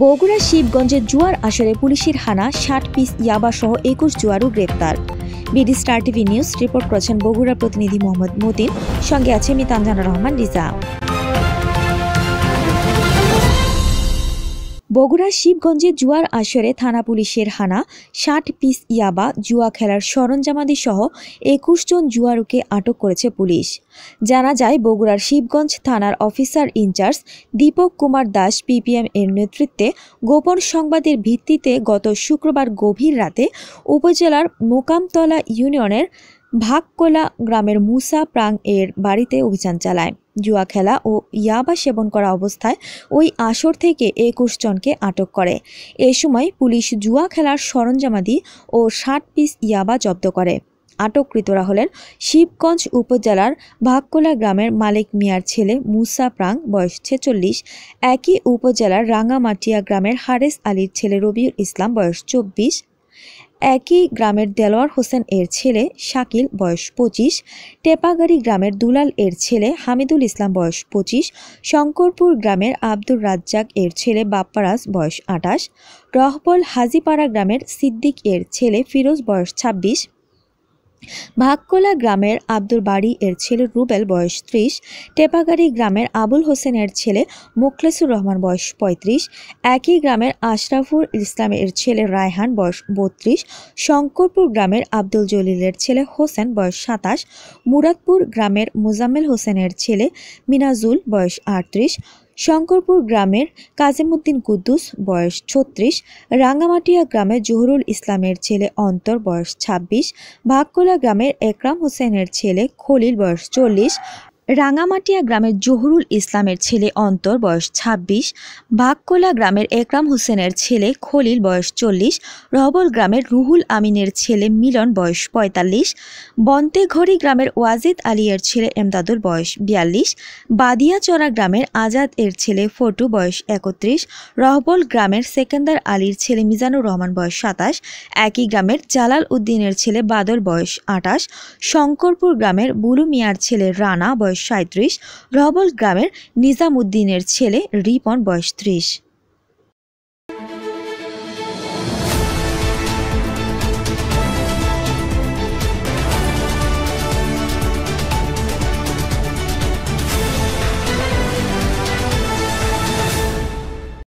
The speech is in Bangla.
বগুড়া শিবগঞ্জে জুয়ার আসরে পুলিশের হানা ষাট পিস ইয়াবাসহ একুশ জুয়ারু গ্রেপ্তার BD star TV news report করেছেন বগুড়া প্রতিনিধি মোহাম্মদ মতিন সঙ্গে আছে মিতাঞ্জানা রহমান রিজা বগুড়ার শিবগঞ্জে জুয়ার আসরে থানা পুলিশের হানা ষাট পিস ইয়াবা জুয়া খেলার সরঞ্জামাদি সহ একুশ জন জুয়ারুকে আটক করেছে পুলিশ জানা যায় বগুড়ার শিবগঞ্জ থানার officer in charge Dipak Kumar Das P P নেতৃত্বে গোপন সংবাদের ভিত্তিতে গত শুক্রবার গভীর রাতে উপজেলার মোকামতলা ইউনিয়নের ভাগকোলা গ্রামের মুসা প্রাং এর বাড়িতে অভিযান চালায় জুয়া খেলা ও ইয়াবা সেবন করা অবস্থায় ওই আসর থেকে একুশ জনকে আটক করে এ সময় পুলিশ জুয়া খেলার সরঞ্জামাদি ও ষাট পিস ইয়াবা জব্দ করে আটককৃতরা হলেন শিবগঞ্জ উপজেলার ভাগকোলা গ্রামের মালিক মিয়ার ছেলে মুসা প্রাং বয়স ছেচল্লিশ একই উপজেলার রাঙামাটিয়া গ্রামের হারেস আলীর ছেলে রবিউল ইসলাম বয়স চব্বিশ একই গ্রামের দেলোয়ার হোসেন এর ছেলে শাকিল বয়স পঁচিশ টেপাগাড়ি গ্রামের দুলাল এর ছেলে হামিদুল ইসলাম বয়স পঁচিশ শঙ্করপুর গ্রামের আব্দুর রাজ্জাক এর ছেলে বাপ্পারাস বয়স আটাশ রহবল হাজিপাড়া গ্রামের সিদ্দিক এর ছেলে ফিরোজ বয়স ২৬ ভাগকোলা গ্রামের আব্দুল বাড়ি এর ছেলে রুবেল বয়স ত্রিশ টেপাগাড়ি গ্রামের আবুল হোসেনের ছেলে মুখলেসুর রহমান বয়স পঁয়ত্রিশ একই গ্রামের আশরাফুল এর ছেলে রায়হান বয়স বত্রিশ শঙ্করপুর গ্রামের আব্দুল জলিলের ছেলে হোসেন বয়স সাতাশ মুরাদপুর গ্রামের মোজাম্মেল হোসেনের ছেলে মিনাজুল বয়স আটত্রিশ শঙ্করপুর গ্রামের কাজেমুদ্দিন কুদ্দুস বয়স ছত্রিশ রাঙ্গামাটিয়া গ্রামের জহুরুল ইসলামের ছেলে অন্তর বয়স ২৬ ভাগকোলা গ্রামের একরাম হোসেনের ছেলে খলিল বয়স চল্লিশ রাঙামাটিয়া গ্রামের জহুরুল ইসলামের ছেলে অন্তর বয়স ২৬ বাগকোলা গ্রামের একরাম হোসেনের ছেলে খলিল বয়স চল্লিশ রহবল গ্রামের রুহুল আমিনের ছেলে মিলন বয়স ৪৫ বন্তেঘড়ি গ্রামের ওয়াজিদ আলিয়ের ছেলে এমদাদুর বয়স বিয়াল্লিশ বাদিয়াচড়া গ্রামের আজাদ এর ছেলে ফটু বয়স একত্রিশ রহবল গ্রামের সেকেন্দার আলীর ছেলে মিজানুর রহমান বয়স সাতাশ একই গ্রামের জালাল উদ্দিনের ছেলে বাদর বয়স আটাশ শঙ্করপুর গ্রামের বুলু মিয়ার ছেলে রানা বয়স সাঁত্রিশ রহবল গ্রামের নিজামুদ্দিনের ছেলে রিপন বয়স ত্রিশ